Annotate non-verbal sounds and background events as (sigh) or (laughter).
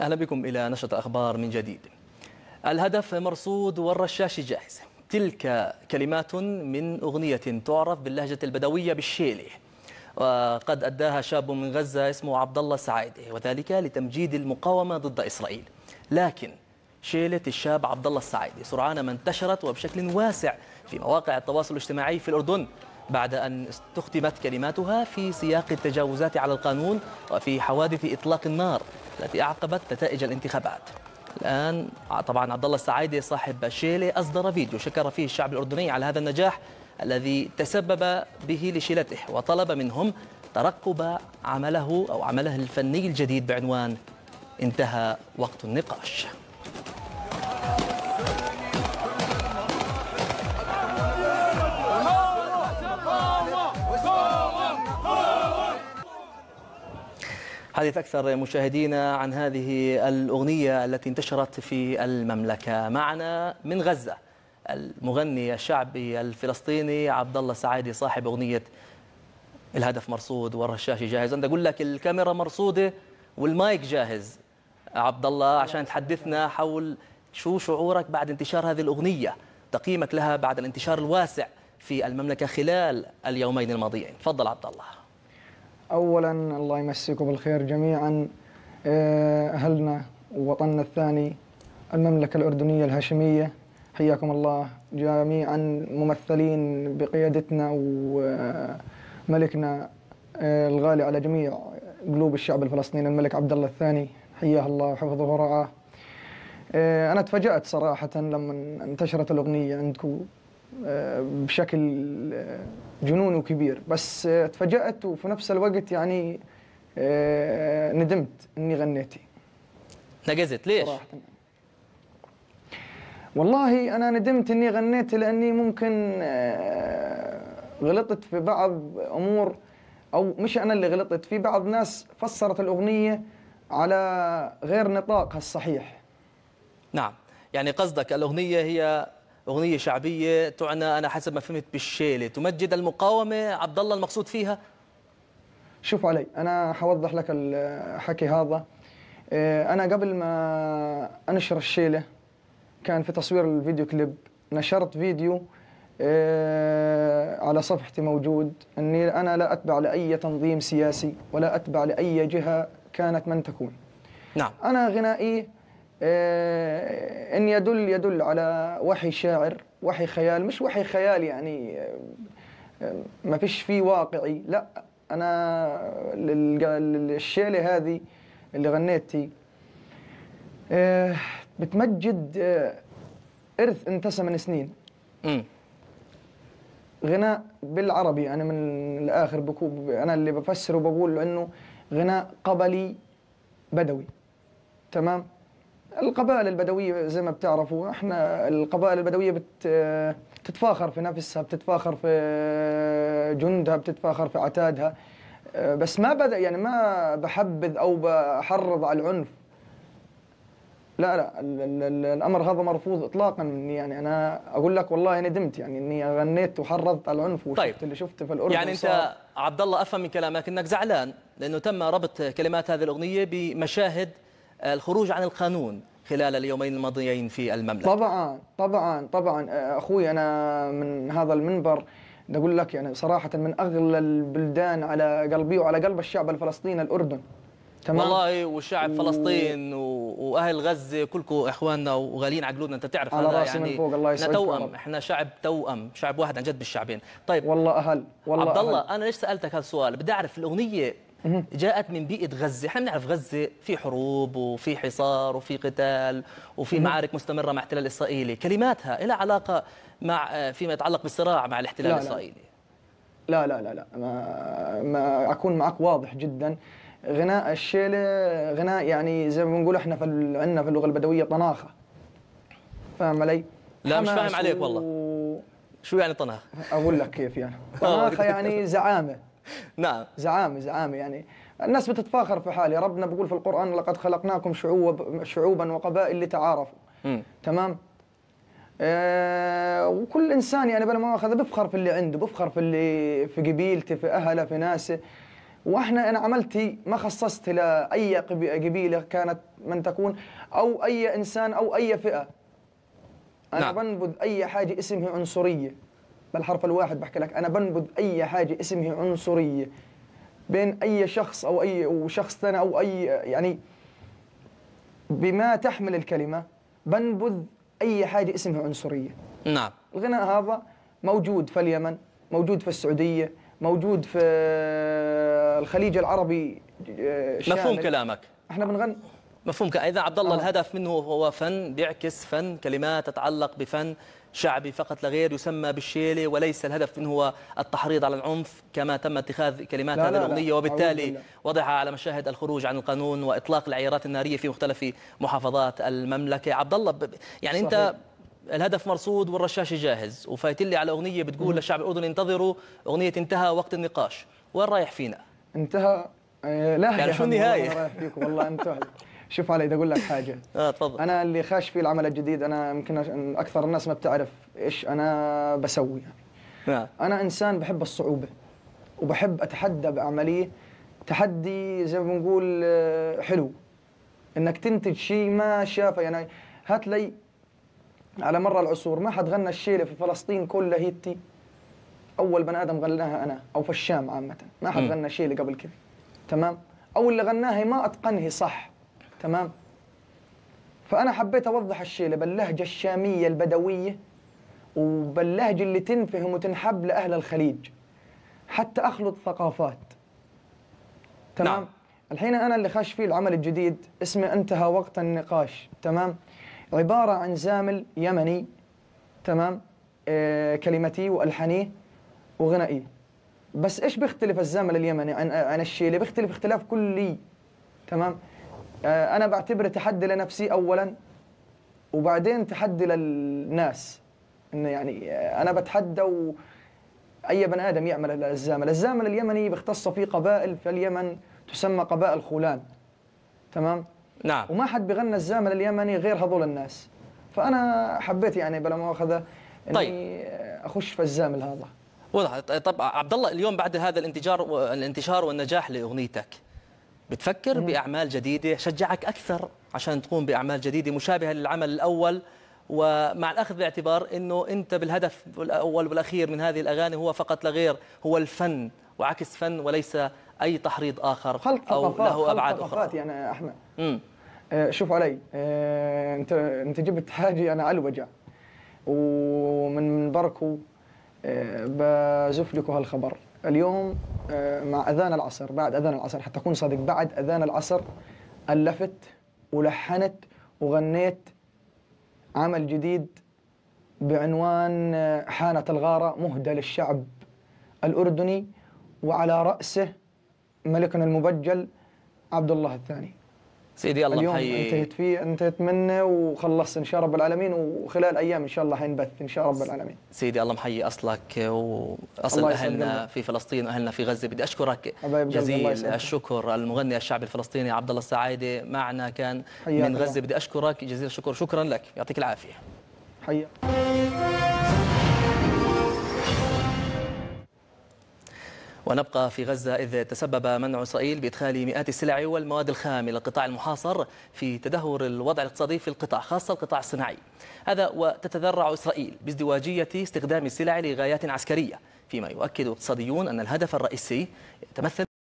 أهلا بكم إلى نشرة أخبار من جديد الهدف مرصود والرشاش جاهز تلك كلمات من أغنية تعرف باللهجة البدوية بالشيلي وقد أداها شاب من غزة اسمه عبد الله سعيد وذلك لتمجيد المقاومة ضد إسرائيل لكن شيلة الشاب عبد الله السعيد سرعان ما انتشرت وبشكل واسع في مواقع التواصل الاجتماعي في الأردن بعد أن استخدمت كلماتها في سياق التجاوزات على القانون وفي حوادث إطلاق النار التي أعقبت نتائج الانتخابات الآن طبعا عبد الله السعايدي صاحب شيلي أصدر فيديو شكر فيه الشعب الأردني على هذا النجاح الذي تسبب به لشيلته وطلب منهم ترقب عمله أو عمله الفني الجديد بعنوان انتهى وقت النقاش حديث أكثر مشاهدينا عن هذه الأغنية التي انتشرت في المملكة معنا من غزة المغني الشعبي الفلسطيني عبد الله سعادي صاحب أغنية الهدف مرصود والرشاش جاهز أنا أقول لك الكاميرا مرصودة والمايك جاهز عبد الله عشان تحدثنا حول شو شعورك بعد انتشار هذه الأغنية تقييمك لها بعد الانتشار الواسع في المملكة خلال اليومين الماضيين تفضل عبد الله أولا الله يمسيكم بالخير جميعا آه، أهلنا ووطننا الثاني المملكة الأردنية الهاشمية حياكم الله جميعا ممثلين بقيادتنا وملكنا آه، الغالي على جميع قلوب الشعب الفلسطيني الملك عبد الله الثاني حياه الله وحفظه ورعاه آه، أنا تفاجأت صراحة لما انتشرت الأغنية عندكم بشكل جنون وكبير بس تفاجأت وفي نفس الوقت يعني آه، ندمت اني غنيتي نجزت ليش؟ صراحة. والله انا ندمت اني غنيت لاني ممكن آه، غلطت في بعض امور او مش انا اللي غلطت في بعض ناس فسرت الاغنيه على غير نطاقها الصحيح نعم يعني قصدك الاغنيه هي اغنيه شعبيه تعنى انا حسب ما فهمت بالشيله تمجد المقاومه عبد الله المقصود فيها شوف علي انا حوضح لك الحكي هذا آه، انا قبل ما انشر الشيله كان في تصوير الفيديو كليب نشرت فيديو آه، على صفحتي موجود اني انا لا اتبع لاي تنظيم سياسي ولا اتبع لاي جهه كانت من تكون نعم انا غنائي آه، إن يدل يدل على وحي شاعر وحي خيال مش وحي خيال يعني آه، آه، ما فيش فيه واقعي لا أنا الشيلة هذه اللي غنيتي بتمجد إرث انتسى من سنين غناء بالعربي أنا من الآخر بكون أنا اللي بفسر وبقول إنه غناء قبلي بدوي تمام القبائل البدوية زي ما بتعرفوا احنا القبائل البدوية بتتفاخر في نفسها بتتفاخر في جندها بتتفاخر في عتادها بس ما بدأ يعني ما بحبذ أو بحرض على العنف لا لا الـ الـ الـ الامر هذا مرفوض اطلاقا مني يعني انا اقول لك والله ندمت يعني اني غنيت وحرضت على العنف طيب. وشفت طيب. اللي شفته في الاردن يعني انت عبد الله افهم من كلامك انك زعلان لانه تم ربط كلمات هذه الاغنيه بمشاهد الخروج عن القانون خلال اليومين الماضيين في المملكة طبعا طبعا طبعا أه، أخوي أنا من هذا المنبر أقول لك يعني صراحة من أغلى البلدان على قلبي وعلى قلب الشعب الفلسطيني الأردن تمام والله وشعب فلسطين و... واهل غزه كلكم اخواننا وغاليين على قلوبنا انت تعرف هذا يعني فوق الله احنا توأم احنا شعب توأم شعب واحد عن جد بالشعبين طيب والله اهل والله عبد الله انا ليش سالتك هالسؤال بدي اعرف الاغنيه جاءت من بيئه غزه احنا بنعرف غزه في حروب وفي حصار وفي قتال وفي معارك مستمره مع الاحتلال الاسرائيلي كلماتها لها علاقه مع فيما يتعلق بالصراع مع الاحتلال لا الاسرائيلي لا لا لا لا ما, ما اكون معك واضح جدا غناء الشيله غناء يعني زي ما بنقول احنا في عندنا في اللغه البدويه طناخه فاهم علي؟ لا مش فاهم عليك والله شو يعني طناخ؟ اقول لك كيف يعني (laughs) آه، طناخه يعني زعامه (laughs) نعم زعامي زعامي يعني الناس بتتفاخر في حالي ربنا بيقول في القرآن لقد خلقناكم شعوب شعوبا وقبائل لتعارفوا تمام آه وكل انسان يعني بلا مؤاخذه بفخر في اللي عنده بفخر في اللي في قبيلته في اهله في ناسه واحنا انا عملتي ما خصصت لاي قبيله كانت من تكون او اي انسان او اي فئه انا نعم. بنبذ اي حاجه اسمها عنصريه بالحرف الواحد بحكي لك انا بنبذ اي حاجه اسمها عنصريه بين اي شخص او اي وشخص ثاني او اي يعني بما تحمل الكلمه بنبذ اي حاجه اسمها عنصريه نعم الغناء هذا موجود في اليمن موجود في السعوديه موجود في الخليج العربي آه، مفهوم كلامك احنا بنغني مفهوم اذا عبد الله آه. الهدف منه هو فن بيعكس فن كلمات تتعلق بفن شعبي فقط لغير يسمى بالشيله وليس الهدف منه هو التحريض على العنف كما تم اتخاذ كلمات هذه الاغنيه وبالتالي وضعها على مشاهد الخروج عن القانون واطلاق العيارات الناريه في مختلف محافظات المملكه عبد الله يعني صحيح. انت الهدف مرصود والرشاش جاهز وفايت لي على اغنيه بتقول م. للشعب الاردني انتظروا اغنيه انتهى وقت النقاش وين رايح فينا انتهى آه، لا يعني شو النهايه والله, والله انتهى (laughs) شوف علي اقول لك حاجه (laughs) اه تفضل انا اللي خاش فيه العمل الجديد انا يمكن اكثر الناس ما بتعرف ايش انا بسوي يعني. انا انسان بحب الصعوبه وبحب اتحدى بعمليه تحدي زي ما بنقول آه، حلو انك تنتج شيء ما شافه يعني هات لي على مر العصور ما حد غنى الشيله في فلسطين كلها هيتي اول بني ادم غناها انا او في الشام عامه ما حد غنى شيله قبل كذا تمام او اللي غناها ما اتقنه صح تمام فأنا حبيت أوضح الشيء باللهجة الشامية البدوية وباللهجة اللي تنفهم وتنحب لأهل الخليج حتى أخلط ثقافات تمام نعم. الحين أنا اللي خاش فيه العمل الجديد اسمه انتهى وقت النقاش تمام عبارة عن زامل يمني تمام آه كلمتي والحني وغنائي بس إيش بيختلف الزامل اليمني عن, عن الشيلة بيختلف اختلاف كلي تمام آه، انا بعتبر تحدي لنفسي اولا وبعدين تحدي للناس انه يعني آه، انا بتحدى و اي بني ادم يعمل الزامل، الزامل اليمني بيختص في قبائل في اليمن تسمى قبائل خولان تمام؟ نعم وما حد بيغنى الزامل اليمني غير هذول الناس فانا حبيت يعني بلا مؤاخذه اني طيب. اخش في الزامل هذا وضح طب عبد الله اليوم بعد هذا الانتجار الانتشار والنجاح لاغنيتك بتفكر باعمال جديده شجعك اكثر عشان تقوم باعمال جديده مشابهه للعمل الاول ومع الاخذ باعتبار انه انت بالهدف الاول والاخير من هذه الاغاني هو فقط لغير هو الفن وعكس فن وليس اي تحريض اخر خلق او ثقافات له ابعاد خلق ثقافات اخرى يعني احمد امم شوف علي آه، انت انت جبت حاجه انا على الوجع ومن بركو آه، بزف لكم هالخبر اليوم آه، مع اذان العصر بعد اذان العصر حتى اكون صادق بعد اذان العصر الفت ولحنت وغنيت عمل جديد بعنوان آه، حانة الغارة مهدى للشعب الأردني وعلى رأسه ملكنا المبجل عبد الله الثاني سيدي الله اليوم حي... انتهت فيه انتهت منه وخلصت ان شاء رب العالمين وخلال ايام ان شاء الله حينبث ان شاء رب العالمين. سيدي الله محيي اصلك واصل اهلنا في فلسطين واهلنا في غزه بدي اشكرك جزيل الشكر المغني الشعبي الفلسطيني عبد الله السعايده معنا كان من غزه بدي اشكرك جزيل الشكر شكرا لك يعطيك العافيه. حياك ونبقى في غزة إذ تسبب منع إسرائيل بإدخال مئات السلع والمواد الخام إلى القطاع المحاصر في تدهور الوضع الاقتصادي في القطاع خاصة القطاع الصناعي هذا وتتذرع إسرائيل بازدواجية استخدام السلع لغايات عسكرية فيما يؤكد اقتصاديون أن الهدف الرئيسي يتمثل